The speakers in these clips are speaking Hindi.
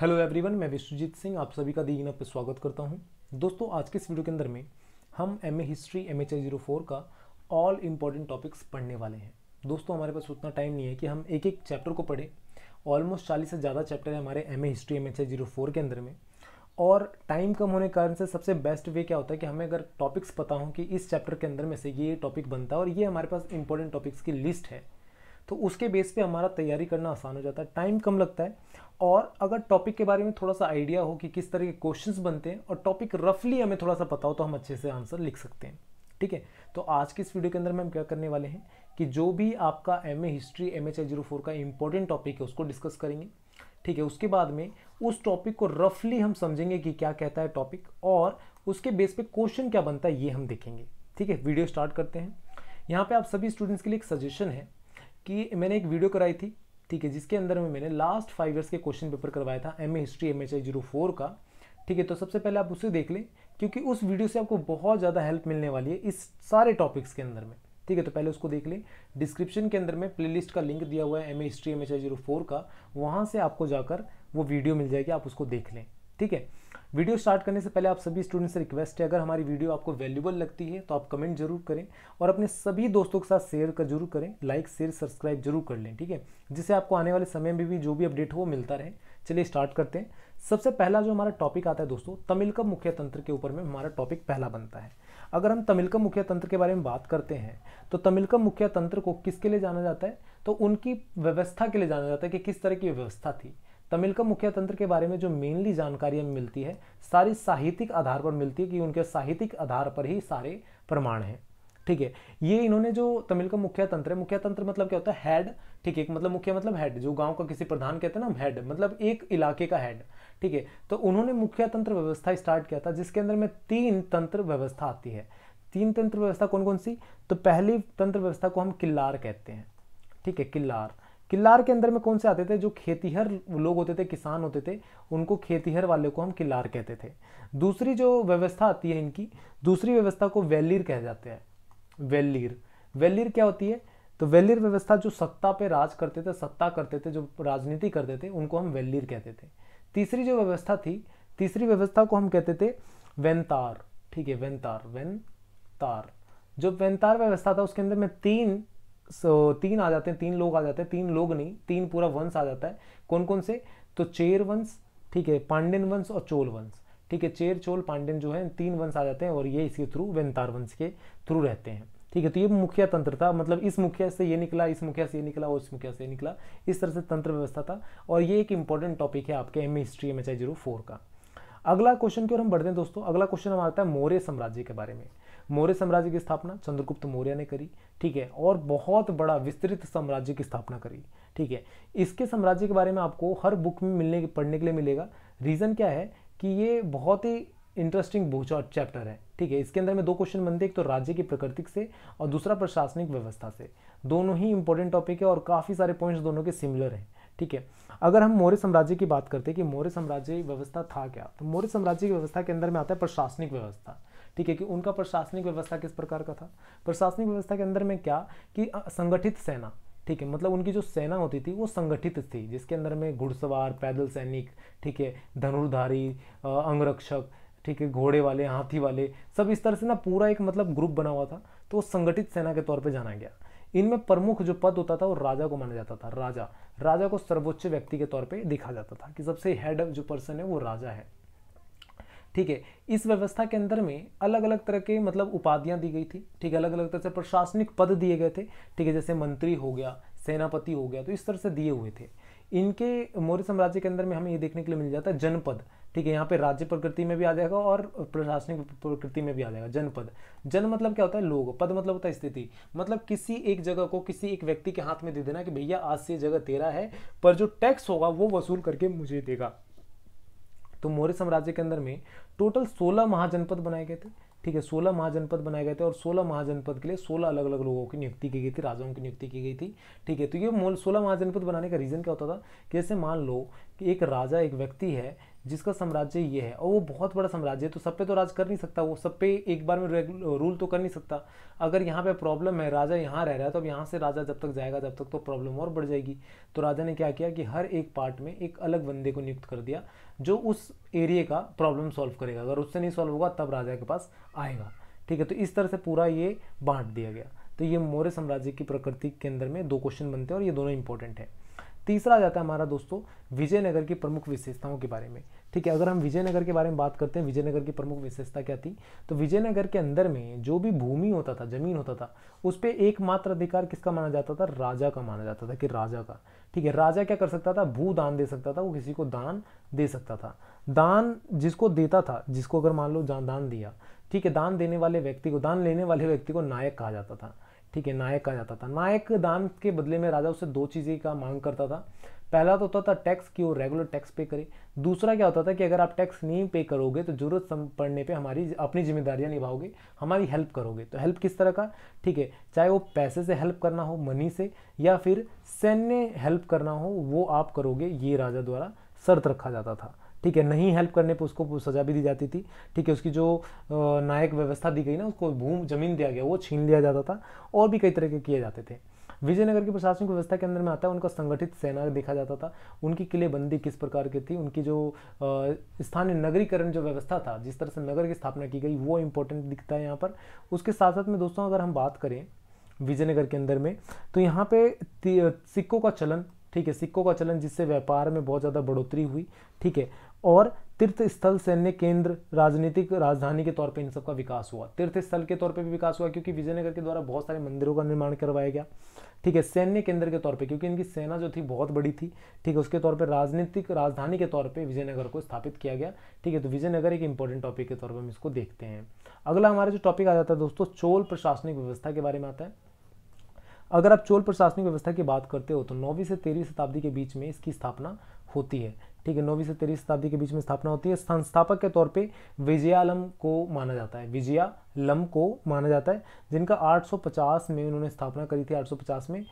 हेलो एवरीवन मैं विश्वजीत सिंह आप सभी का दीगिन पर स्वागत करता हूं दोस्तों आज के इस वीडियो के अंदर में हम M A history M H I zero four का ऑल इम्पॉर्टेंट टॉपिक्स पढ़ने वाले हैं दोस्तों हमारे पास उतना टाइम नहीं है कि हम एक एक चैप्टर को पढ़ें ऑलमोस्ट चालीस से ज़्यादा चैप्टर है हमारे M A history M H I zero four के अंदर में और टाइम कम होने के कारण से सबसे बेस्ट वे क्या होता है कि हमें अगर टॉपिक्स पता हूँ कि इस चैप्टर के अंदर में से ये टॉपिक बनता है और ये हमारे पास इंपॉर्टेंट टॉपिक्स की लिस्ट है तो उसके बेस पे हमारा तैयारी करना आसान हो जाता है टाइम कम लगता है और अगर टॉपिक के बारे में थोड़ा सा आइडिया हो कि किस तरह के क्वेश्चंस बनते हैं और टॉपिक रफली हमें थोड़ा सा पता हो तो हम अच्छे से आंसर लिख सकते हैं ठीक है तो आज की इस वीडियो के अंदर में हम क्या करने वाले हैं कि जो भी आपका M A history M H zero four का इंपॉर्टेंट टॉपिक है उसको डिस्कस करेंगे ठीक है उसके बाद में उस टॉपिक को रफली हम समझेंगे कि क्या कहता है टॉपिक और उसके बेस पे क्वेश्चन क्या बनता है ये हम देखेंगे ठीक है वीडियो स्टार्ट करते हैं यहाँ पे आप सभी स्टूडेंट्स के लिए एक सजेशन है कि मैंने एक वीडियो कराई थी ठीक है जिसके अंदर में मैंने लास्ट फाइव ईयर्स के क्वेश्चन पेपर करवाया था M A history M H I zero four का ठीक है तो सबसे पहले आप उसे देख लें क्योंकि उस वीडियो से आपको बहुत ज़्यादा हेल्प मिलने वाली है इस सारे टॉपिक्स के अंदर में ठीक है तो पहले उसको देख लें डिस्क्रिप्शन के अंदर में प्लेलिस्ट का लिंक दिया हुआ है M A history M H I zero four का वहाँ से आपको जाकर वो वीडियो मिल जाएगी आप उसको देख लें ठीक है वीडियो स्टार्ट करने से पहले आप सभी स्टूडेंट्स से रिक्वेस्ट है अगर हमारी वीडियो आपको वैल्यूबल लगती है तो आप कमेंट जरूर करें और अपने सभी दोस्तों के साथ शेयर कर जरूर करें लाइक शेयर सब्सक्राइब जरूर कर लें ठीक है जिससे आपको आने वाले समय में भी जो भी अपडेट हो वो मिलता रहे चलिए स्टार्ट करते हैं सबसे पहला जो हमारा टॉपिक आता है दोस्तों तमिल का मुख्य तंत्र के ऊपर में हमारा टॉपिक पहला बनता है अगर हम तमिल का मुख्य तंत्र के बारे में बात करते हैं तो तमिल का मुख्य तंत्र को किसके लिए जाना जाता है तो उनकी व्यवस्था के लिए जाना जाता है कि किस तरह की व्यवस्था थी तमिल का मुख्य तंत्र के बारे में जो मेनली जानकारी हमें मिलती है सारी साहित्यिक आधार पर मिलती है कि उनके साहित्यिक आधार पर ही सारे प्रमाण हैं ठीक है ये इन्होंने जो तमिल का मुख्य तंत्र है मुख्य तंत्र मतलब क्या होता है हेड ठीक है मतलब मुख्य मतलब हेड जो गांव का किसी प्रधान कहते हैं ना हेड मतलब एक इलाके का हेड ठीक है तो उन्होंने मुख्य तंत्र व्यवस्था स्टार्ट किया था जिसके अंदर में तीन तंत्र व्यवस्था आती है तीन तंत्र व्यवस्था कौन कौन सी तो पहली तंत्र व्यवस्था को हम किल्लार कहते हैं ठीक है किल्लार किल्लार के अंदर में कौन से आते थे जो खेतीहर लोग होते थे किसान होते थे उनको खेतीहर वाले को हम किल्लार कहते थे दूसरी जो व्यवस्था आती है इनकी दूसरी व्यवस्था को वेलिर कह जाते हैं वेलिर वेलिर क्या होती है तो वेलिर व्यवस्था जो सत्ता पे राज करते थे सत्ता करते थे जो राजनीति करते थे उनको हम वेलिर कहते थे तीसरी जो व्यवस्था थी तीसरी व्यवस्था को हम कहते थे वेंतार ठीक है वेंतार वेंतार जो वेंतार व्यवस्था था उसके अंदर में तीन सो तीन आ जाते हैं तीन लोग आ जाते हैं तीन लोग नहीं तीन पूरा वंश आ जाता है कौन कौन से तो चेर वंश ठीक है पांड्यन वंश और चोल वंश ठीक है चेर चोल पांडेन जो है तीन वंश आ जाते हैं और ये इसके थ्रू वेंतार वंश के थ्रू रहते हैं ठीक है तो ये मुखिया तंत्र था मतलब इस मुखिया से ये निकला इस मुखिया से ये निकला और इस मुखिया से ये निकला इस तरह से तंत्र व्यवस्था था और ये एक इंपॉर्टेंट टॉपिक है आपके M history M H I zero four का अगला क्वेश्चन की ओर हम बढ़ते हैं दोस्तों अगला क्वेश्चन हमारा आता है मौर्य साम्राज्य के बारे में मौर्य साम्राज्य की स्थापना चंद्रगुप्त मौर्य ने करी ठीक है और बहुत बड़ा विस्तृत साम्राज्य की स्थापना करी ठीक है इसके साम्राज्य के बारे में आपको हर बुक में मिलने पढ़ने के लिए मिलेगा रीज़न क्या है कि ये बहुत ही इंटरेस्टिंग भूचा चैप्टर है ठीक है इसके अंदर में दो क्वेश्चन बनते हैं एक तो राज्य की प्रकृति से और दूसरा प्रशासनिक व्यवस्था से दोनों ही इंपॉर्टेंट टॉपिक है और काफ़ी सारे पॉइंट्स दोनों के सिमिलर हैं ठीक है अगर हम मौर्य साम्राज्य की बात करते हैं कि मौर्य साम्राज्य व्यवस्था था क्या तो मौर्य साम्राज्य की व्यवस्था के अंदर में आता है प्रशासनिक व्यवस्था ठीक है कि उनका प्रशासनिक व्यवस्था किस प्रकार का था प्रशासनिक व्यवस्था के अंदर में क्या कि संगठित सेना ठीक है मतलब उनकी जो सेना होती थी वो संगठित थी जिसके अंदर में घुड़सवार पैदल सैनिक ठीक है धनुर्धारी अंगरक्षक ठीक है घोड़े वाले हाथी वाले सब इस तरह से ना पूरा एक मतलब ग्रुप बना हुआ था तो संगठित सेना के तौर पे जाना गया इनमें प्रमुख जो पद होता था वो राजा को माना जाता था राजा राजा को सर्वोच्च व्यक्ति के तौर पे देखा जाता था कि सबसे हेड जो पर्सन है वो राजा है ठीक है इस व्यवस्था के अंदर में अलग अलग तरह के मतलब उपाधियाँ दी गई थी ठीक है अलग अलग तरह से प्रशासनिक पद दिए गए थे ठीक है जैसे मंत्री हो गया सेनापति हो गया तो इस तरह से दिए हुए थे इनके मौर्य साम्राज्य के अंदर में हमें ये देखने के लिए मिल जाता है जनपद ठीक है यहाँ पे राज्य प्रकृति में भी आ जाएगा और प्रशासनिक प्रकृति में भी आ जाएगा जनपद जन मतलब क्या होता है लोग पद मतलब होता है स्थिति मतलब किसी एक जगह को किसी एक व्यक्ति के हाथ में दे देना कि भैया आज से जगह तेरा है पर जो टैक्स होगा वो वसूल करके मुझे देगा तो मौर्य साम्राज्य के अंदर में टोटल सोलह महाजनपद बनाए गए थे ठीक है सोलह महाजनपद बनाए गए थे और सोलह महाजनपद के लिए सोलह अलग अलग लोगों की नियुक्ति की गई थी राजाओं की नियुक्ति की गई थी ठीक है तो ये सोलह महाजनपद बनाने का रीज़न क्या होता था कि जैसे मान लो कि एक राजा एक व्यक्ति है जिसका साम्राज्य ये है और वो बहुत बड़ा साम्राज्य है तो सब पे तो राज कर नहीं सकता वो सब पे एक बार में रूल तो कर नहीं सकता अगर यहाँ पे प्रॉब्लम है राजा यहाँ रह रहा है तो अब यहाँ से राजा जब तक जाएगा तब तक तो प्रॉब्लम और बढ़ जाएगी तो राजा ने क्या किया कि हर एक पार्ट में एक अलग बंदे को नियुक्त कर दिया जो उस एरिए का प्रॉब्लम सॉल्व करेगा अगर उससे नहीं सॉल्व होगा तब राजा के पास आएगा ठीक है तो इस तरह से पूरा ये बांट दिया गया तो ये मौर्य साम्राज्य की प्रकृति के अंदर में दो क्वेश्चन बनते हैं और ये दोनों इंपॉर्टेंट है तीसरा आ जाता है हमारा दोस्तों विजयनगर की प्रमुख विशेषताओं के बारे में ठीक है अगर हम विजयनगर के बारे में बात करते हैं विजयनगर की प्रमुख विशेषता क्या थी तो विजयनगर के अंदर में जो भी भूमि होता था जमीन होता था उस पर एकमात्र अधिकार किसका माना जाता था राजा का माना जाता था कि राजा का ठीक है राजा क्या कर सकता था भू दान दे सकता था वो किसी को दान दे सकता था दान जिसको देता था जिसको अगर मान लो दान दिया ठीक है दान देने वाले व्यक्ति को दान लेने वाले व्यक्ति को नायक कहा जाता था ठीक है नायक कहा जाता था नायक दान के बदले में राजा उससे दो चीज़ें का मांग करता था पहला तो होता था टैक्स कि वो रेगुलर टैक्स पे करे दूसरा क्या होता था कि अगर आप टैक्स नहीं पे करोगे तो ज़रूरत पड़ने पे हमारी अपनी जिम्मेदारियां निभाओगे हमारी हेल्प करोगे तो हेल्प किस तरह का ठीक है चाहे वो पैसे से हेल्प करना हो मनी से या फिर सैन्य हेल्प करना हो वो आप करोगे ये राजा द्वारा शर्त रखा जाता था ठीक है नहीं हेल्प करने पर उसको सजा भी दी जाती थी ठीक है उसकी जो नायक व्यवस्था दी गई ना उसको भूम जमीन दिया गया वो छीन लिया जाता था और भी कई तरह के किए जाते थे विजयनगर की प्रशासनिक व्यवस्था के अंदर में आता है उनका संगठित सेना देखा जाता था उनकी किलेबंदी किस प्रकार की थी उनकी जो स्थानीय नगरीकरण जो व्यवस्था था जिस तरह से नगर की स्थापना की गई वो इम्पोर्टेंट दिखता है यहाँ पर उसके साथ साथ में दोस्तों अगर हम बात करें विजयनगर के अंदर में तो यहाँ पे सिक्कों का चलन ठीक है सिक्कों का चलन जिससे व्यापार में बहुत ज़्यादा बढ़ोतरी हुई ठीक है और तीर्थ स्थल सैन्य केंद्र राजनीतिक राजधानी के तौर पे इन सब का विकास हुआ तीर्थ स्थल के तौर पे भी विकास हुआ क्योंकि विजयनगर के द्वारा बहुत सारे मंदिरों का निर्माण करवाया गया ठीक है सैन्य केंद्र के तौर पे क्योंकि इनकी सेना जो थी बहुत बड़ी थी ठीक है उसके तौर पे राजनीतिक राजधानी के तौर पे विजयनगर को स्थापित किया गया ठीक है तो विजयनगर एक इंपॉर्टेंट टॉपिक के तौर पर हम इसको देखते हैं अगला हमारा जो टॉपिक आ जाता है दोस्तों चोल प्रशासनिक व्यवस्था के बारे में आता है अगर आप चोल प्रशासनिक व्यवस्था की बात करते हो तो नौवीं से तेरहवीं शताब्दी के बीच में इसकी स्थापना होती है ठीक है नौवीं से तेरहवीं शताब्दी के बीच में स्थापना होती है संस्थापक के तौर पे विजयालम को माना जाता है विजयालम को माना जाता है जिनका 850 में उन्होंने स्थापना करी थी 850 में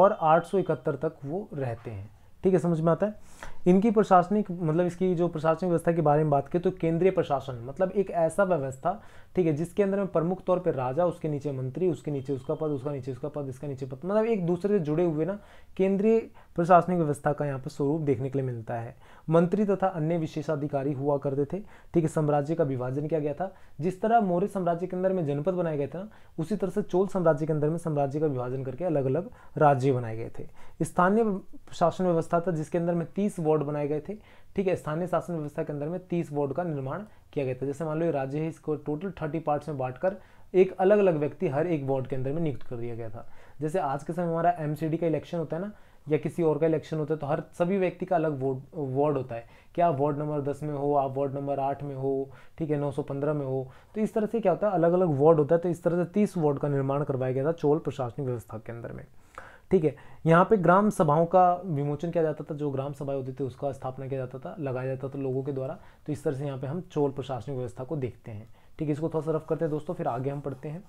और 871 तक वो रहते हैं ठीक है समझ में आता है इनकी प्रशासनिक मतलब इसकी जो प्रशासनिक व्यवस्था के बारे में बात करें तो केंद्रीय प्रशासन मतलब एक ऐसा व्यवस्था ठीक है जिसके अंदर में प्रमुख तौर पर राजा उसके नीचे मंत्री उसके नीचे उसका पद उसका नीचे उसका पद इसका नीचे पद मतलब एक दूसरे से जुड़े हुए ना केंद्रीय प्रशासनिक व्यवस्था का यहाँ पर स्वरूप देखने के लिए मिलता है मंत्री तथा अन्य विशेषाधिकारी हुआ करते थे ठीक है साम्राज्य का विभाजन किया गया था जिस तरह मौर्य साम्राज्य के अंदर में जनपद बनाए गए थे ना उसी तरह से चोल साम्राज्य के अंदर में साम्राज्य का विभाजन करके अलग अलग राज्य बनाए गए थे स्थानीय प्रशासन व्यवस्था था जिसके अंदर में तीस वार्ड वार्ड बनाए गए थे ठीक है स्थानीय शासन व्यवस्था के अंदर में तीस वार्ड का निर्माण किया गया था जैसे मान लो राज्य है इसको टोटल थर्टी पार्ट्स में बांटकर एक अलग अलग व्यक्ति हर एक वार्ड के अंदर में नियुक्त कर दिया गया था जैसे आज के समय हमारा एम का इलेक्शन होता है ना या किसी और का इलेक्शन होता है तो हर सभी व्यक्ति का अलग वार्ड वार्ड होता है क्या आप वार्ड नंबर दस में हो आप वार्ड नंबर आठ में हो ठीक है नौ सौ पंद्रह में हो तो इस तरह से क्या होता है अलग अलग वार्ड होता है तो इस तरह से तीस वार्ड का निर्माण करवाया गया था चोल प्रशासनिक व्यवस्था के अंदर में ठीक है यहाँ पे ग्राम सभाओं का विमोचन किया जाता था जो ग्राम सभाएं होती थी उसका स्थापना किया जाता था लगाया जाता था लोगों के द्वारा तो इस तरह से यहाँ पे हम चोल प्रशासनिक व्यवस्था को देखते हैं ठीक है इसको थोड़ा सा रफ करते हैं दोस्तों फिर आगे हम पढ़ते हैं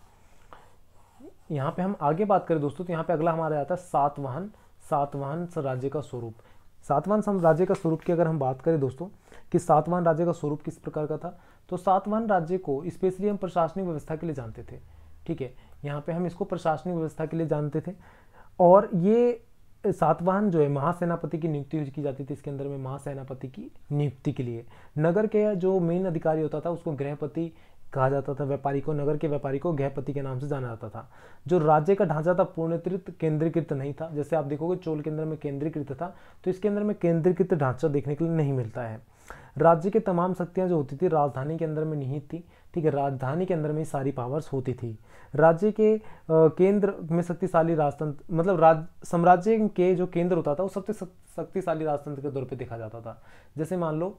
यहाँ पे हम आगे बात करें दोस्तों तो यहाँ पे अगला हमारा आता है सातवाहन सातवाहन साम्राज्य का स्वरूप सातवाहन साम्राज्य का स्वरूप की अगर हम बात करें दोस्तों कि सातवाहन राज्य का स्वरूप किस प्रकार का था तो सातवाहन राज्य को स्पेशली हम प्रशासनिक व्यवस्था के लिए जानते थे ठीक है यहाँ पे हम इसको प्रशासनिक व्यवस्था के लिए जानते थे और ये सातवाहन जो है महासेनापति की नियुक्ति की जाती थी इसके अंदर में महासेनापति की नियुक्ति के लिए नगर के जो मेन अधिकारी होता था उसको गृहपति कहा जाता था व्यापारी को नगर के व्यापारी को गृहपति के नाम से जाना जाता था जो राज्य का ढांचा था पूर्णतृत केंद्रीकृत नहीं था जैसे आप देखोगे चोल के अंदर में केंद्रीकृत था तो इसके अंदर में केंद्रीकृत ढांचा देखने के लिए नहीं मिलता है राज्य के तमाम शक्तियाँ जो होती थी राजधानी के अंदर में निहित थी ठीक है राजधानी के अंदर में ही सारी पावर्स होती थी राज्य के केंद्र में शक्तिशाली राजतंत्र मतलब राज साम्राज्य के जो केंद्र होता था वो सबसे शक्तिशाली राजतंत्र के तौर पे देखा जाता था जैसे मान लो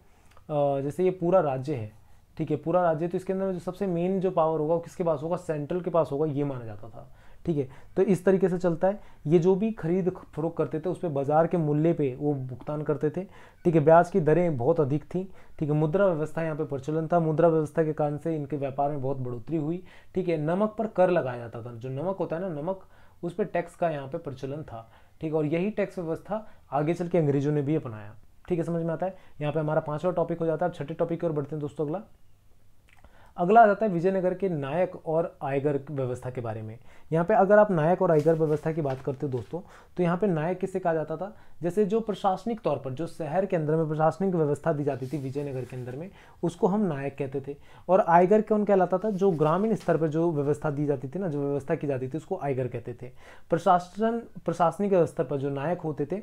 जैसे ये पूरा राज्य है ठीक है पूरा राज्य तो इसके अंदर में जो सबसे मेन जो पावर होगा वो किसके पास होगा सेंट्रल के पास होगा ये माना जाता था ठीक है तो इस तरीके से चलता है ये जो भी खरीद फरोख करते थे उस पर बाजार के मूल्य पे वो भुगतान करते थे ठीक है ब्याज की दरें बहुत अधिक थी ठीक है मुद्रा व्यवस्था यहाँ पे प्रचलन था मुद्रा व्यवस्था के कारण से इनके व्यापार में बहुत बढ़ोतरी हुई ठीक है नमक पर कर लगाया जाता था जो नमक होता है ना नमक उस पर टैक्स का यहाँ पे प्रचलन था ठीक है और यही टैक्स व्यवस्था आगे चल के अंग्रेजों ने भी अपनाया ठीक है समझ में आता है यहाँ पे हमारा पांचवा टॉपिक हो जाता है अब छठे टॉपिक की ओर बढ़ते हैं दोस्तों अगला अगला आ जाता है विजयनगर के नायक और आयगर व्यवस्था के बारे में यहाँ पे अगर आप नायक और आयगर व्यवस्था की बात करते हो दोस्तों तो यहाँ पे नायक किसे कहा जाता था जैसे जो प्रशासनिक तौर पर जो शहर के अंदर में प्रशासनिक व्यवस्था दी जाती थी विजयनगर के अंदर में उसको हम नायक कहते थे और आयगर कौन कहलाता था जो ग्रामीण स्तर पर जो व्यवस्था दी जाती थी ना जो व्यवस्था की जाती थी उसको आयगर कहते थे प्रशासन प्रशासनिक व्यवस्था पर जो नायक होते थे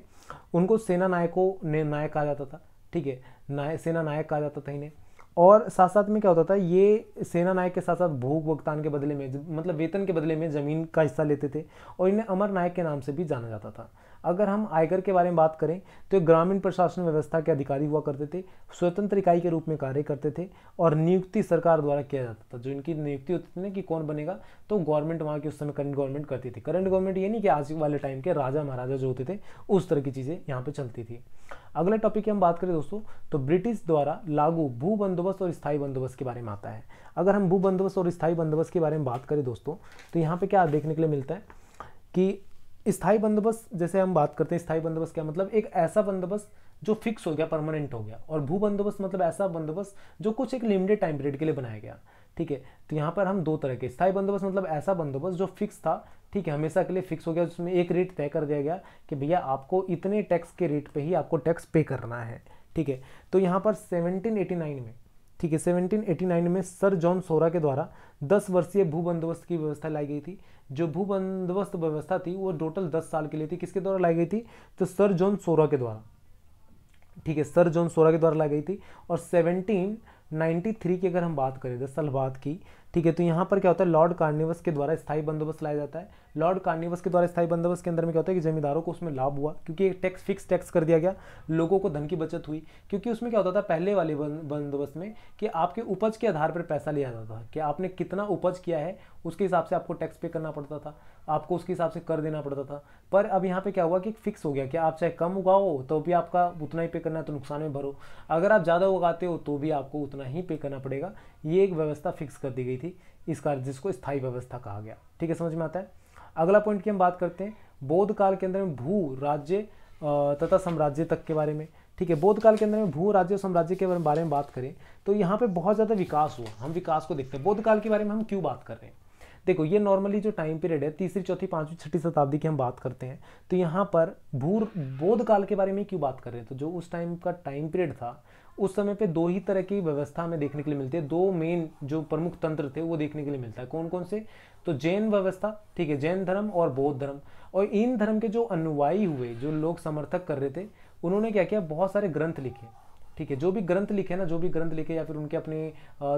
उनको सेना नायकों ने नायक कहा जाता था ठीक है नायक सेना नायक कहा जाता था इन्हें और साथ साथ में क्या होता था ये सेना नायक के साथ साथ भोग भुगतान के बदले में मतलब वेतन के बदले में ज़मीन का हिस्सा लेते थे और इन्हें अमर नायक के नाम से भी जाना जाता था अगर हम आयकर के बारे में बात करें तो ग्रामीण प्रशासन व्यवस्था के अधिकारी हुआ करते थे स्वतंत्र इकाई के रूप में कार्य करते थे और नियुक्ति सरकार द्वारा किया जाता था जो इनकी नियुक्ति होती थी ना कि कौन बनेगा तो गवर्नमेंट वहाँ की उस समय करंट गवर्नमेंट करती थी करंट गवर्नमेंट ये नहीं कि आज वाले टाइम के राजा महाराजा जो होते थे उस तरह की चीज़ें यहाँ पर चलती थी अगला टॉपिक की हम बात करें दोस्तों तो ब्रिटिश द्वारा लागू भू बंदोबस्त और स्थायी बंदोबस्त के बारे में आता है अगर हम भू बंदोबस्त और स्थायी बंदोबस्त के बारे में बात करें दोस्तों तो यहाँ पे क्या देखने के लिए मिलता है कि स्थाई बंदोबस्त जैसे हम बात करते हैं स्थाई बंदोबस्त क्या मतलब एक ऐसा बंदोबस्त जो फिक्स हो गया परमानेंट हो गया और भू बंदोबस्त मतलब ऐसा बंदोबस्त जो कुछ एक लिमिटेड टाइम पीरियड के लिए बनाया गया ठीक है तो यहाँ पर हम दो तरह के स्थाई बंदोबस्त मतलब ऐसा बंदोबस्त जो फिक्स था ठीक है हमेशा के लिए फिक्स हो गया जिसमें एक रेट तय कर दिया गया कि भैया आपको इतने टैक्स के रेट पर ही आपको टैक्स पे करना है ठीक है तो यहाँ पर सेवनटीन में ठीक है 1789 में सर जॉन सोरा के द्वारा 10 वर्षीय भू बंदोबस्त की व्यवस्था लाई गई थी जो भू बंदोबस्त व्यवस्था थी वो टोटल 10 साल के लिए थी किसके द्वारा लाई गई थी तो सर जॉन सोरा के द्वारा ठीक है सर जॉन सोरा के द्वारा लाई गई थी और सेवनटीन 93 की अगर हम बात करें दस साल बाद की ठीक है तो यहाँ पर क्या होता है लॉर्ड कार्निवस के द्वारा स्थाई बंदोबस्त लाया जाता है लॉर्ड कार्निवस के द्वारा स्थाई बंदोबस्त के अंदर में क्या होता है कि जमींदारों को उसमें लाभ हुआ क्योंकि एक टैक्स फिक्स टैक्स कर दिया गया लोगों को धन की बचत हुई क्योंकि उसमें क्या होता था पहले वाले बंदोबस्त में कि आपके उपज के आधार पर पैसा लिया जाता था कि आपने कितना उपज किया है उसके हिसाब से आपको टैक्स पे करना पड़ता था आपको उसके हिसाब से कर देना पड़ता था पर अब यहाँ पे क्या हुआ कि फिक्स हो गया कि आप चाहे कम उगाओ तो भी आपका उतना ही पे करना है तो नुकसान में भरो अगर आप ज़्यादा उगाते हो तो भी आपको उतना ही पे करना पड़ेगा ये एक व्यवस्था फिक्स कर दी गई थी इस कार्य जिसको स्थायी व्यवस्था कहा गया ठीक है समझ में आता है अगला पॉइंट की हम बात करते हैं बौद्ध काल के अंदर में भू राज्य तथा साम्राज्य तक के बारे में ठीक है बौद्ध काल के अंदर में भू राज्य और साम्राज्य के बारे में बात करें तो यहाँ पे बहुत ज़्यादा विकास हुआ हम विकास को देखते हैं बौद्ध काल के बारे में हम क्यों बात कर रहे हैं देखो ये नॉर्मली जो टाइम पीरियड है तीसरी चौथी पांचवी छठी शताब्दी की हम बात करते हैं तो यहाँ पर भूर बोध काल के बारे में क्यों बात कर रहे हैं तो जो उस टाइम का टाइम पीरियड था उस समय पे दो ही तरह की व्यवस्था हमें देखने के लिए मिलती है दो मेन जो प्रमुख तंत्र थे वो देखने के लिए मिलता है कौन कौन से तो जैन व्यवस्था ठीक है जैन धर्म और बौद्ध धर्म और इन धर्म के जो अनुवायी हुए जो लोग समर्थक कर रहे थे उन्होंने क्या किया बहुत सारे ग्रंथ लिखे ठीक है जो भी ग्रंथ लिखे ना जो भी ग्रंथ लिखे या फिर उनके अपने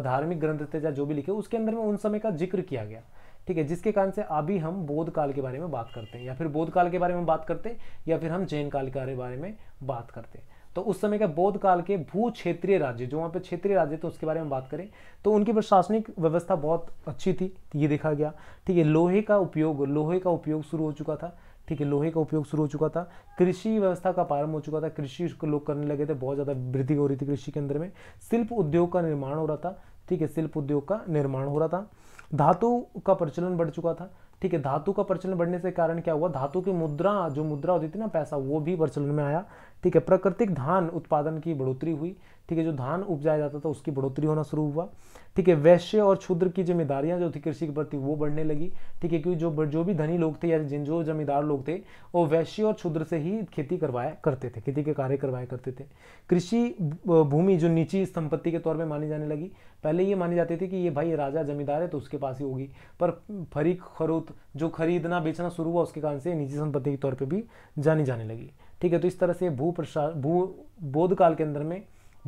धार्मिक ग्रंथ थे या जो भी लिखे उसके अंदर में उन समय का जिक्र किया गया ठीक है जिसके कारण से अभी हम बोध काल के बारे में बात करते हैं या फिर बोध काल के बारे में बात करते हैं या फिर हम जैन काल के बारे में बात करते हैं तो उस समय का बोध काल के भू क्षेत्रीय राज्य जो वहाँ पे क्षेत्रीय राज्य थे उसके बारे में बात करें तो उनकी प्रशासनिक व्यवस्था बहुत अच्छी थी ये देखा गया ठीक है लोहे का उपयोग लोहे का उपयोग शुरू हो चुका था ठीक है लोहे का उपयोग शुरू हो चुका था कृषि व्यवस्था का प्रारंभ हो चुका था कृषि लोग करने लगे थे बहुत ज़्यादा वृद्धि हो रही थी कृषि के अंदर में शिल्प उद्योग का निर्माण हो रहा था ठीक है शिल्प उद्योग का निर्माण हो रहा था धातु का प्रचलन बढ़ चुका था ठीक है धातु का प्रचलन बढ़ने से कारण क्या हुआ धातु की मुद्रा जो मुद्रा होती थी ना पैसा वो भी प्रचलन में आया ठीक है प्राकृतिक धान उत्पादन की बढ़ोतरी हुई ठीक है जो धान उपजाया जाता था उसकी बढ़ोतरी होना शुरू हुआ ठीक है वैश्य और क्षुद्र की जिम्मेदारियां जो थी कृषि के प्रति वो बढ़ने लगी ठीक है क्योंकि जो जो भी धनी लोग थे या जिन जो जमींदार लोग थे वो वैश्य और क्षुद्र से ही खेती करवाया करते थे खेती के कार्य करवाया करते थे कृषि भूमि जो निची संपत्ति के तौर पर मानी जाने लगी पहले ये मानी जाती थी कि ये भाई राजा जमींदार है तो उसके पास ही होगी पर फरीक खरूत जो खरीदना बेचना शुरू हुआ उसके कारण से निजी संपत्ति के तौर पर भी जानी जाने लगी ठीक है तो इस तरह से भू प्रशा भू बोध काल के अंदर में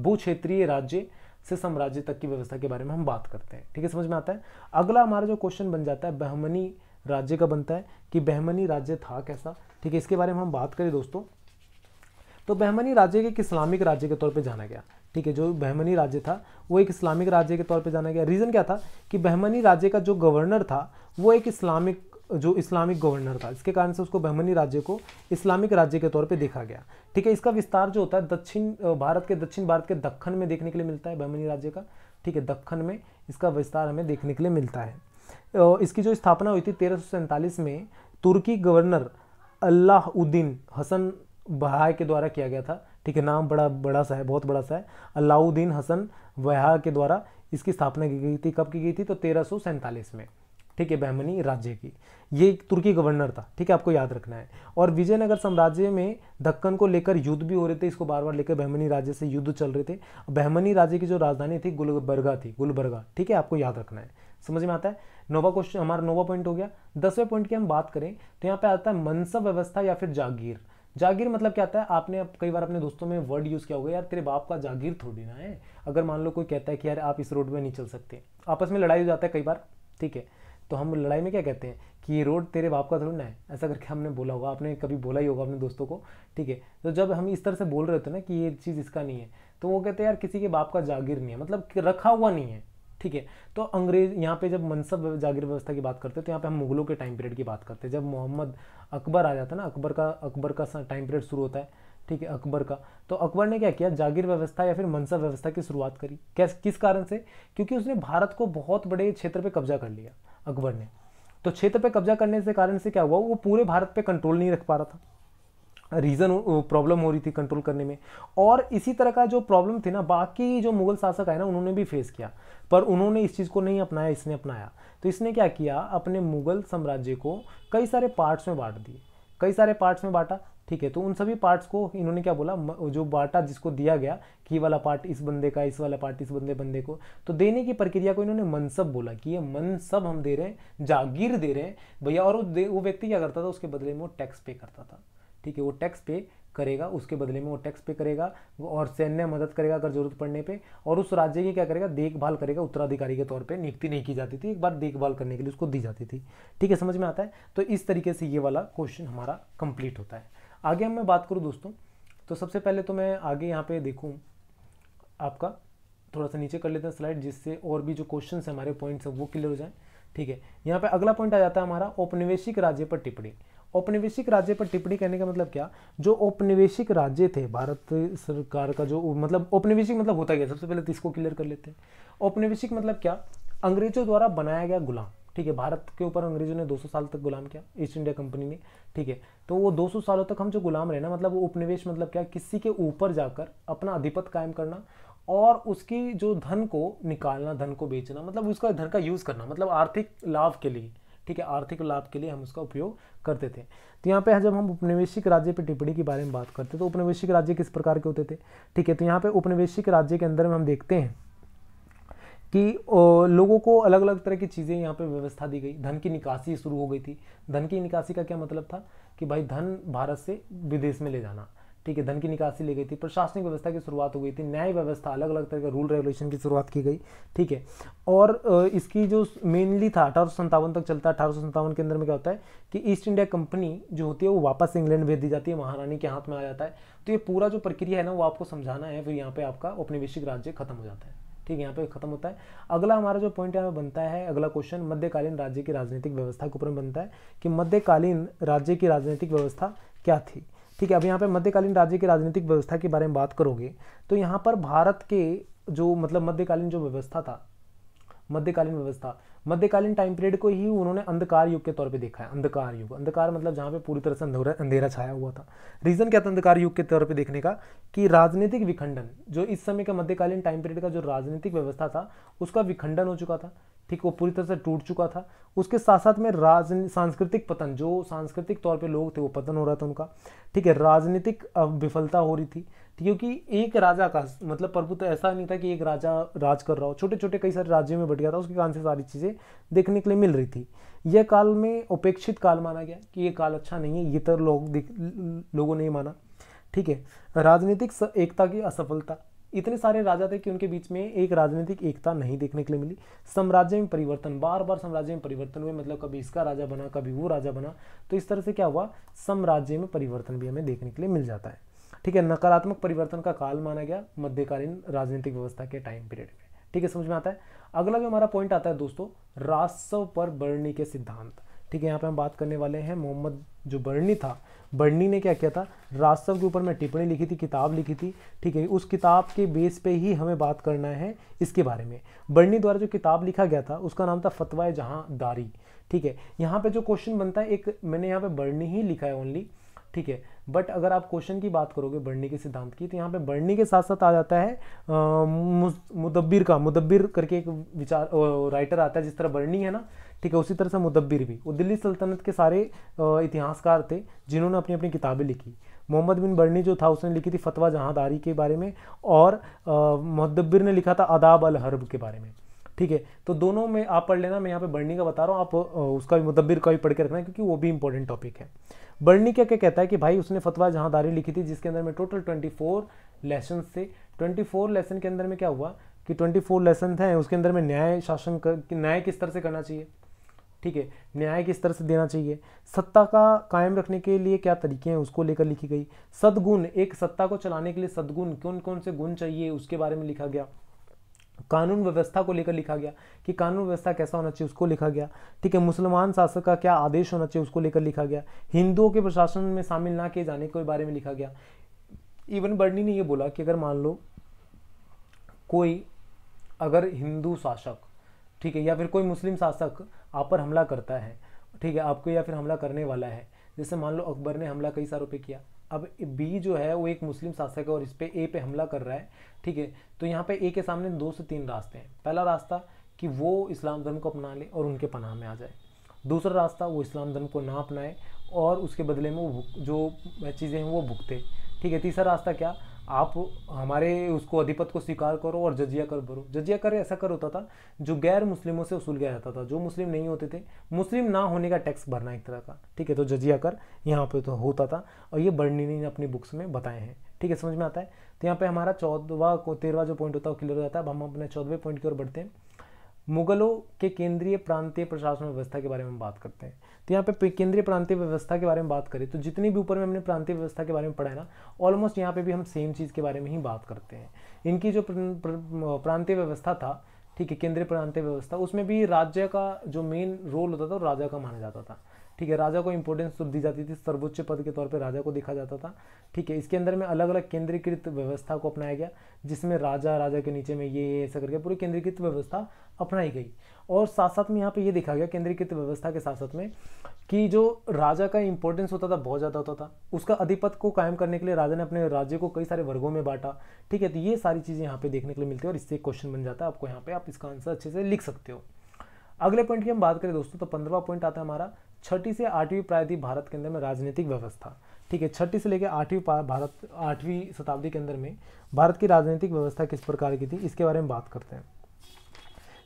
भू क्षेत्रीय राज्य से साम्राज्य तक की व्यवस्था के बारे में हम बात करते हैं ठीक है समझ में आता है अगला हमारा जो क्वेश्चन बन जाता है बहमनी राज्य का बनता है कि बहमनी राज्य था कैसा ठीक है इसके बारे में हम बात करें दोस्तों तो बहमनी राज्य के इस्लामिक राज्य के तौर पे जाना गया ठीक है जो बहमनी राज्य था वो एक इस्लामिक राज्य के तौर पे जाना गया रीज़न क्या था कि बहमनी राज्य का जो गवर्नर था वो एक इस्लामिक जो इस्लामिक गवर्नर था इसके कारण से उसको बहमनी राज्य को इस्लामिक राज्य के तौर पे देखा गया ठीक है इसका विस्तार जो होता है दक्षिण भारत के दक्षिण भारत के दक्खन में देखने के लिए मिलता है बहमनी राज्य का ठीक है दक्खन में इसका विस्तार हमें देखने के लिए मिलता है इसकी जो स्थापना हुई थी तेरह में तुर्की गवर्नर अल्लाहउद्दीन हसन बहाय के द्वारा किया गया था ठीक है नाम बड़ा बड़ा सा है बहुत बड़ा सा है अलाउद्दीन हसन वहा के द्वारा इसकी स्थापना की गई थी कब की गई थी तो तेरह में ठीक है बहमनी राज्य की ये तुर्की गवर्नर था ठीक है आपको याद रखना है और विजयनगर साम्राज्य में दक्कन को लेकर युद्ध भी हो रहे थे इसको बार बार लेकर बहमनी राज्य से युद्ध चल रहे थे बहमनी राज्य की जो राजधानी थी गुलबरगा थी गुलबरगा ठीक है आपको याद रखना है समझ में आता है नोवा क्वेश्चन हमारा नोवा पॉइंट हो गया दसवें पॉइंट की हम बात करें तो यहाँ पे आता है मनसब व्यवस्था या फिर जागीर जागीर मतलब क्या आता है आपने कई बार अपने दोस्तों में वर्ड यूज़ किया होगा यार तेरे बाप का जागीर थोड़ी ना है अगर मान लो कोई कहता है कि यार आप इस रोड में नहीं चल सकते आपस में लड़ाई हो जाता है कई बार ठीक है तो हम लड़ाई में क्या कहते हैं कि ये रोड तेरे बाप का थोड़ा ना है ऐसा करके हमने बोला होगा आपने कभी बोला ही होगा अपने दोस्तों को ठीक है तो जब हम इस तरह से बोल रहे थे ना कि ये चीज़ इसका नहीं है तो वो कहते हैं यार किसी के बाप का जागीर नहीं है मतलब रखा हुआ नहीं है ठीक है तो अंग्रेज यहाँ पे जब मनसब जागीर व्यवस्था की बात करते हैं तो यहाँ पे हम मुगलों के टाइम पीरियड की बात करते हैं जब मोहम्मद अकबर आ जाता है ना अकबर का अकबर का टाइम पीरियड शुरू होता है ठीक है अकबर का तो अकबर ने क्या किया जागीर व्यवस्था या फिर मनसब व्यवस्था की शुरुआत करी कैस किस कारण से क्योंकि उसने भारत को बहुत बड़े क्षेत्र पर कब्जा कर लिया अकबर ने तो क्षेत्र पे कब्जा करने से कारण से क्या हुआ वो पूरे भारत पे कंट्रोल नहीं रख पा रहा था रीज़न प्रॉब्लम हो रही थी कंट्रोल करने में और इसी तरह का जो प्रॉब्लम थी ना बाकी जो मुगल शासक आए ना उन्होंने भी फेस किया पर उन्होंने इस चीज़ को नहीं अपनाया इसने अपनाया तो इसने क्या किया अपने मुगल साम्राज्य को कई सारे पार्ट्स में बांट दिए कई सारे पार्ट्स में बांटा ठीक है तो उन सभी पार्ट्स को इन्होंने क्या बोला जो बाटा जिसको दिया गया कि वाला पार्ट इस बंदे का इस वाला पार्ट इस बंदे बंदे को तो देने की प्रक्रिया को इन्होंने मनसब बोला कि ये मनसब हम दे रहे हैं जागीर दे रहे हैं भैया और वो व्यक्ति क्या करता था उसके बदले में वो टैक्स पे करता था ठीक है वो टैक्स पे करेगा उसके बदले में वो टैक्स पे करेगा और सैन्य मदद करेगा अगर जरूरत पड़ने पे और उस राज्य की क्या करेगा देखभाल करेगा उत्तराधिकारी के तौर पे नियुक्ति नहीं की जाती थी एक बार देखभाल करने के लिए उसको दी जाती थी ठीक है समझ में आता है तो इस तरीके से ये वाला क्वेश्चन हमारा कंप्लीट होता है आगे हम मैं बात करूँ दोस्तों तो सबसे पहले तो मैं आगे यहाँ पे देखूँ आपका थोड़ा सा नीचे कर लेते हैं स्लाइड जिससे और भी जो क्वेश्चन है हमारे पॉइंट्स हैं वो क्लियर हो जाए ठीक है यहाँ पे अगला पॉइंट आ जाता है हमारा औपनिवेशिक राज्य पर टिप्पणी औपनिवेशिक राज्य पर टिप्पणी कहने का मतलब क्या जो औपनिवेशिक राज्य थे भारत सरकार का जो मतलब औपनिवेशिक मतलब होता क्या सबसे पहले तो इसको क्लियर कर लेते हैं औपनिवेशिक मतलब क्या अंग्रेजों द्वारा बनाया गया गुलाम ठीक है भारत के ऊपर अंग्रेजों ने 200 साल तक गुलाम किया ईस्ट इंडिया कंपनी ने ठीक है तो वो 200 सालों तक हम जो गुलाम रहे ना मतलब वो उपनिवेश मतलब क्या किसी के ऊपर जाकर अपना अधिपत कायम करना और उसकी जो धन को निकालना धन को बेचना मतलब उसका धन का यूज़ करना मतलब आर्थिक लाभ के लिए ठीक है आर्थिक लाभ के लिए हम उसका उपयोग करते थे तो यहाँ पे जब हम उपनिवेशिक राज्य पे टिप्पणी के बारे में बात करते तो उपनिवेशिक राज्य किस प्रकार के होते थे ठीक है तो यहाँ पे उपनिवेशिक राज्य के अंदर में हम देखते हैं कि लोगों को अलग अलग तरह की चीज़ें यहाँ पे व्यवस्था दी गई धन की निकासी शुरू हो गई थी धन की निकासी का क्या मतलब था कि भाई धन भारत से विदेश में ले जाना ठीक है धन की निकासी ले गई थी प्रशासनिक व्यवस्था की शुरुआत हो गई थी न्याय व्यवस्था अलग अलग तरह के रूल रेगुलेशन की शुरुआत की गई ठीक है और इसकी जो मेनली था अठारह तक चलता है अठारह के अंदर में क्या होता है कि ईस्ट इंडिया कंपनी जो होती है वो वापस इंग्लैंड भेज दी जाती है महारानी के हाथ में आ जाता है तो ये पूरा जो प्रक्रिया है ना वो आपको समझाना है फिर यहाँ पर आपका औपनिवेशिक राज्य खत्म हो जाता है ठीक है यहाँ पे खत्म होता है अगला हमारा जो पॉइंट यहाँ पे बनता है अगला क्वेश्चन मध्यकालीन राज्य की राजनीतिक व्यवस्था के ऊपर बनता है कि मध्यकालीन राज्य की राजनीतिक व्यवस्था क्या थी ठीक है अब यहाँ पे मध्यकालीन राज्य की राजनीतिक व्यवस्था के बारे में बात करोगे तो यहाँ पर भारत के जो मतलब मध्यकालीन जो व्यवस्था था मध्यकालीन व्यवस्था मध्यकालीन टाइम पीरियड को ही उन्होंने अंधकार युग के तौर पे देखा है अंधकार युग अंधकार मतलब जहाँ पे पूरी तरह से अंधेरा छाया हुआ था रीज़न क्या था अंधकार युग के तौर पे देखने का कि राजनीतिक विखंडन जो इस समय का मध्यकालीन टाइम पीरियड का जो राजनीतिक व्यवस्था था उसका विखंडन हो चुका था ठीक वो पूरी तरह से टूट चुका था उसके साथ साथ में राज सांस्कृतिक पतन जो सांस्कृतिक तौर पर लोग थे वो पतन हो रहा था उनका ठीक है राजनीतिक विफलता हो रही थी क्योंकि एक राजा का मतलब प्रभु तो ऐसा नहीं था कि एक राजा राज कर रहा हो छोटे छोटे कई सारे राज्यों में बट गया था उसके कारण से सारी चीज़ें देखने के लिए मिल रही थी यह काल में उपेक्षित काल माना गया कि ये काल अच्छा नहीं है ये तो लोग लोगों ने माना ठीक है राजनीतिक एकता की असफलता इतने सारे राजा थे कि उनके बीच में एक राजनीतिक एकता नहीं देखने के लिए मिली साम्राज्य में परिवर्तन बार बार साम्राज्य में परिवर्तन हुए मतलब कभी इसका राजा बना कभी वो राजा बना तो इस तरह से क्या हुआ साम्राज्य में परिवर्तन भी हमें देखने के लिए मिल जाता है ठीक है नकारात्मक परिवर्तन का काल माना गया मध्यकालीन राजनीतिक व्यवस्था के टाइम पीरियड में ठीक है समझ में आता है अगला जो हमारा पॉइंट आता है दोस्तों राजस्व पर बढ़नी के सिद्धांत ठीक है यहाँ पे हम बात करने वाले हैं मोहम्मद जो बर्नी था बर्नी ने क्या किया था राजस्व के ऊपर मैं टिप्पणी लिखी थी किताब लिखी थी ठीक है उस किताब के बेस पे ही हमें बात करना है इसके बारे में बर्नी द्वारा जो किताब लिखा गया था उसका नाम था फतवा जहाँ दारी ठीक है यहाँ पे जो क्वेश्चन बनता है एक मैंने यहाँ पे बर्नी ही लिखा है ओनली ठीक है बट अगर आप क्वेश्चन की बात करोगे बढ़ने के सिद्धांत की तो यहाँ पे बढ़ने के साथ साथ आ जाता है मुदब्बिर का मुदब्बिर करके एक विचार राइटर आता है जिस तरह बढ़नी है ना ठीक है उसी तरह से मुदब्बिर भी वो दिल्ली सल्तनत के सारे इतिहासकार थे जिन्होंने अपनी अपनी किताबें लिखी मोहम्मद बिन बर्नी जो था उसने लिखी थी फतवा जहाँदारी के बारे में और मुदब्बिर ने लिखा था अदाब अल हर्ब के बारे में ठीक है तो दोनों में आप पढ़ लेना मैं यहाँ पे बढ़नी का बता रहा हूँ आप उसका भी मुदब्बिर का भी पढ़ के रखना क्योंकि वो भी इंपॉर्टेंट टॉपिक है बर्नी क्या क्या कहता है कि भाई उसने फतवा जहांदारी लिखी थी जिसके अंदर में टोटल ट्वेंटी फोर लेसन थे ट्वेंटी फोर लेसन के अंदर में क्या हुआ कि ट्वेंटी फोर लेसन थे उसके अंदर में न्याय शासन कर न्याय किस तरह से करना चाहिए ठीक है न्याय किस तरह से देना चाहिए सत्ता का कायम रखने के लिए क्या तरीके हैं उसको लेकर लिखी गई सदगुण एक सत्ता को चलाने के लिए सदगुण कौन कौन से गुण चाहिए उसके बारे में लिखा गया कानून व्यवस्था को लेकर लिखा गया कि कानून व्यवस्था कैसा होना चाहिए उसको लिखा गया ठीक है मुसलमान शासक का क्या आदेश होना चाहिए उसको लेकर लिखा गया हिंदुओं के प्रशासन में शामिल ना किए जाने के बारे में लिखा गया इवन बर्नी ने यह बोला कि अगर मान लो कोई अगर हिंदू शासक ठीक है या फिर कोई मुस्लिम शासक आप पर हमला करता है ठीक है आपको या फिर हमला करने वाला है जैसे मान लो अकबर ने हमला कई सारों पे किया अब बी जो है वो एक मुस्लिम शासक है और इस पर ए पे हमला कर रहा है ठीक है तो यहाँ पे ए के सामने दो से तीन रास्ते हैं पहला रास्ता कि वो इस्लाम धर्म को अपना ले और उनके पनाह में आ जाए दूसरा रास्ता वो इस्लाम धर्म को ना अपनाए और उसके बदले में वो जो चीज़ें हैं वो भुगते ठीक है तीसरा रास्ता क्या आप हमारे उसको अधिपत को स्वीकार करो और जजिया कर भरो जजिया कर ऐसा कर होता था जो गैर मुस्लिमों से वसूल किया जाता था जो मुस्लिम नहीं होते थे मुस्लिम ना होने का टैक्स भरना एक तरह का ठीक है तो जजिया कर यहाँ पे तो होता था और ये बर्निनी ने अपनी बुक्स में बताए हैं ठीक है समझ में आता है तो यहाँ पे हमारा चौदवा को तेरहवा जो पॉइंट होता है वो क्लियर हो जाता है अब हम अपने चौदहवें पॉइंट की ओर बढ़ते हैं मुगलों के केंद्रीय प्रांतीय प्रशासन व्यवस्था के बारे में बात करते हैं तो यहाँ पे केंद्रीय प्रांतीय व्यवस्था के बारे में बात करें तो जितनी भी ऊपर में हमने प्रांतीय व्यवस्था के बारे में पढ़ा है ना ऑलमोस्ट यहाँ पे भी हम सेम चीज़ के बारे में ही बात करते हैं इनकी जो प्रांतीय व्यवस्था था ठीक है केंद्रीय प्रांतीय व्यवस्था उसमें भी राज्य का जो मेन रोल होता था वो राजा का माना जाता था ठीक है राजा को इम्पोर्टेंस तो दी जाती थी सर्वोच्च पद के तौर पर राजा को देखा जाता था ठीक है इसके अंदर में अलग अलग केंद्रीकृत व्यवस्था को अपनाया गया जिसमें राजा राजा के नीचे में ये ऐसा करके पूरी केंद्रीकृत व्यवस्था अपनाई गई और साथ साथ में यहाँ पे ये देखा गया केंद्रीकृत व्यवस्था के साथ साथ में कि जो राजा का इंपॉर्टेंस होता था बहुत ज़्यादा होता था उसका अधिपत को कायम करने के लिए राजा ने अपने राज्य को कई सारे वर्गों में बांटा ठीक है तो ये सारी चीज़ें यहाँ पे देखने के लिए मिलती है और इससे एक क्वेश्चन बन जाता है आपको यहाँ पे आप इसका आंसर अच्छे से लिख सकते हो अगले पॉइंट की हम बात करें दोस्तों तो पंद्रवा पॉइंट आता है हमारा छठी से आठवीं प्रायद्वीप भारत के अंदर में राजनीतिक व्यवस्था ठीक है छठी से लेकर आठवीं भारत आठवीं शताब्दी के अंदर में भारत की राजनीतिक व्यवस्था किस प्रकार की थी इसके बारे में बात करते हैं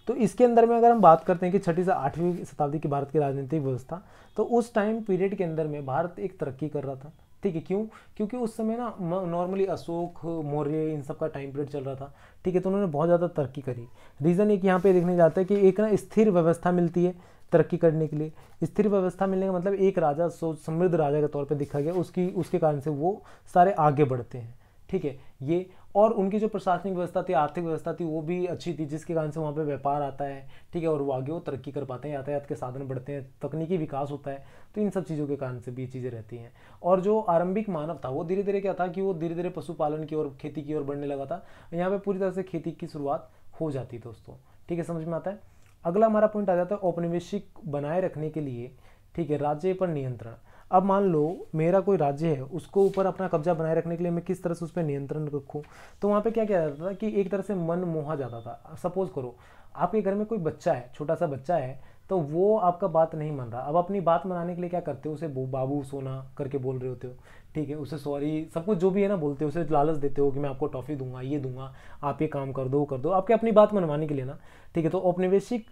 तो इसके अंदर में अगर हम बात करते हैं कि छठी से आठवीं शताब्दी की भारत की राजनीतिक व्यवस्था तो उस टाइम पीरियड के अंदर में भारत एक तरक्की कर रहा था ठीक है क्यों क्योंकि उस समय ना नॉर्मली अशोक मौर्य इन सब का टाइम पीरियड चल रहा था ठीक है तो उन्होंने बहुत ज़्यादा तरक्की करी रीज़न एक यहाँ पे देखने जाता है कि एक ना स्थिर व्यवस्था मिलती है तरक्की करने के लिए स्थिर व्यवस्था मिलने का मतलब एक राजा सो समृद्ध राजा के तौर पर दिखा गया उसकी उसके कारण से वो सारे आगे बढ़ते हैं ठीक है ये और उनकी जो प्रशासनिक व्यवस्था थी आर्थिक व्यवस्था थी वो भी अच्छी थी जिसके कारण से वहाँ पे व्यापार आता है ठीक है और वो आगे वो तरक्की कर पाते हैं यातायात के साधन बढ़ते हैं तकनीकी विकास होता है तो इन सब चीज़ों के कारण से भी ये चीज़ें रहती हैं और जो आरंभिक मानव था वो धीरे धीरे क्या था कि वो धीरे धीरे पशुपालन की ओर खेती की ओर बढ़ने लगा था यहाँ पर पूरी तरह से खेती की शुरुआत हो जाती दोस्तों ठीक है समझ में आता है अगला हमारा पॉइंट आ जाता है औपनिवेशिक बनाए रखने के लिए ठीक है राज्य पर नियंत्रण अब मान लो मेरा कोई राज्य है उसको ऊपर अपना कब्जा बनाए रखने के लिए मैं किस तरह से उस पर नियंत्रण रखूँ तो वहाँ पे क्या किया जाता था कि एक तरह से मन मोहा जाता था सपोज करो आपके घर में कोई बच्चा है छोटा सा बच्चा है तो वो आपका बात नहीं मान रहा अब अपनी बात मनाने के लिए क्या करते हो उसे बाबू सोना करके बोल रहे होते हो ठीक है उसे सॉरी सब कुछ जो भी है ना बोलते हो उसे लालच देते हो कि मैं आपको टॉफ़ी दूंगा ये दूंगा आप ये काम कर दो वो कर दो आपके अपनी बात मनवाने के लिए ना ठीक है तो औपनिवेशिक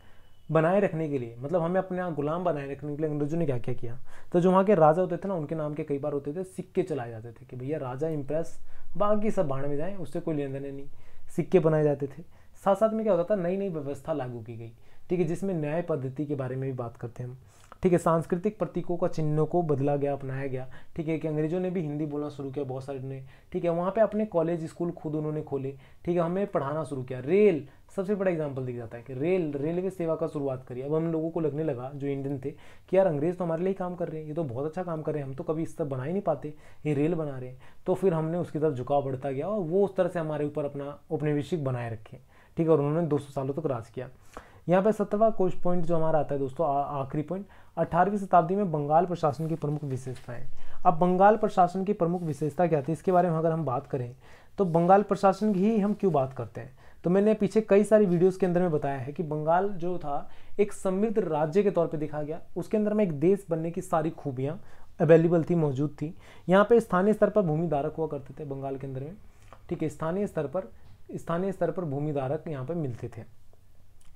बनाए रखने के लिए मतलब हमें अपने यहाँ गुलाम बनाए रखने के लिए अंग्रेजों ने क्या क्या किया तो जो वहाँ के राजा होते थे ना उनके नाम के कई बार होते थे सिक्के चलाए जाते थे कि भैया राजा इम्प्रेस बाकी सब भाड़ में जाएँ उससे कोई लेन देन नहीं सिक्के बनाए जाते थे साथ साथ में क्या होता था नई नई व्यवस्था लागू की गई ठीक है जिसमें न्याय पद्धति के बारे में भी बात करते हैं हम ठीक है सांस्कृतिक प्रतीकों का चिन्हों को बदला गया अपनाया गया ठीक है कि अंग्रेजों ने भी हिंदी बोलना शुरू किया बहुत सारे ने ठीक है वहाँ पे अपने कॉलेज स्कूल खुद उन्होंने खोले ठीक है हमें पढ़ाना शुरू किया रेल सबसे बड़ा एग्जाम्पल दिख जाता है कि रेल रेलवे सेवा का शुरुआत करी अब हम लोगों को लगने लगा जो इंडियन थे कि यार अंग्रेज़ तो हमारे लिए काम कर रहे हैं ये तो बहुत अच्छा काम कर रहे हैं हम तो कभी इस तरह बना ही नहीं पाते ये रेल बना रहे हैं तो फिर हमने उसकी तरफ झुकाव बढ़ता गया और वो उस तरह से हमारे ऊपर अपना उपनिवेशिक बनाए रखे ठीक है और उन्होंने दो सालों तक राज किया यहाँ पे सत्रवा कोश पॉइंट जो हमारा आता है दोस्तों आखिरी पॉइंट अठारहवीं शताब्दी में बंगाल प्रशासन की प्रमुख विशेषताएं अब बंगाल प्रशासन की प्रमुख विशेषता क्या थी इसके बारे में अगर हम बात करें तो बंगाल प्रशासन की ही हम क्यों बात करते हैं तो मैंने पीछे कई सारी वीडियोस के अंदर में बताया है कि बंगाल जो था एक समृद्ध राज्य के तौर पे दिखा गया उसके अंदर में एक देश बनने की सारी खूबियाँ अवेलेबल थी मौजूद थी यहाँ पे स्थानीय स्तर पर भूमि धारक हुआ करते थे बंगाल के अंदर में ठीक है स्थानीय स्तर पर स्थानीय स्तर पर भूमि धारक यहाँ पर मिलते थे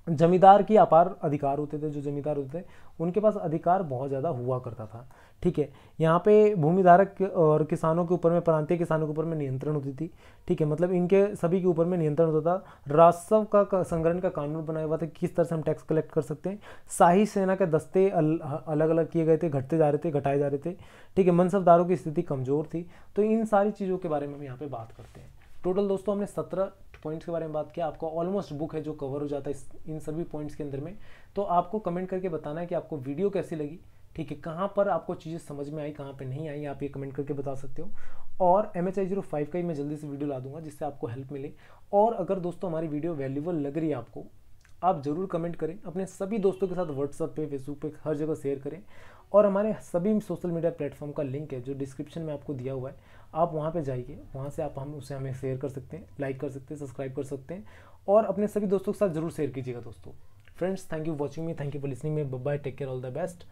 जमींदार की अपार अधिकार होते थे जो जमींदार होते थे उनके पास अधिकार बहुत ज़्यादा हुआ करता था ठीक है यहाँ पे भूमिधारक और किसानों के ऊपर में प्रांतीय किसानों के ऊपर में नियंत्रण होती थी ठीक है मतलब इनके सभी के ऊपर में नियंत्रण होता था राजस्व का, संग्रहण का कानून बनाया हुआ था किस तरह से हम टैक्स कलेक्ट कर सकते हैं शाही सेना के दस्ते अल, अलग अलग किए गए थे घटते जा रहे थे घटाए जा रहे थे ठीक है मनसबदारों की स्थिति कमज़ोर थी तो इन सारी चीज़ों के बारे में हम यहाँ पर बात करते हैं टोटल दोस्तों हमने सत्रह पॉइंट्स के बारे में बात किया आपका ऑलमोस्ट बुक है जो कवर हो जाता है इन सभी पॉइंट्स के अंदर में तो आपको कमेंट करके बताना है कि आपको वीडियो कैसी लगी ठीक है कहाँ पर आपको चीज़ें समझ में आई कहाँ पे नहीं आई आप ये कमेंट करके बता सकते हो और M H I zero five का ही मैं जल्दी से वीडियो ला दूंगा जिससे आपको हेल्प मिले और अगर दोस्तों हमारी वीडियो वैल्यूबल लग रही है आपको आप ज़रूर कमेंट करें अपने सभी दोस्तों के साथ व्हाट्सअप पे फेसबुक पे हर जगह शेयर करें और हमारे सभी सोशल मीडिया प्लेटफॉर्म का लिंक है जो डिस्क्रिप्शन में आपको दिया हुआ है आप वहाँ पे जाइए वहाँ से आप हम उसे हमें शेयर कर सकते हैं लाइक कर सकते हैं सब्सक्राइब कर सकते हैं और अपने सभी दोस्तों के साथ जरूर शेयर कीजिएगा दोस्तों friends thank you watching me thank you for listening me bye take care all the best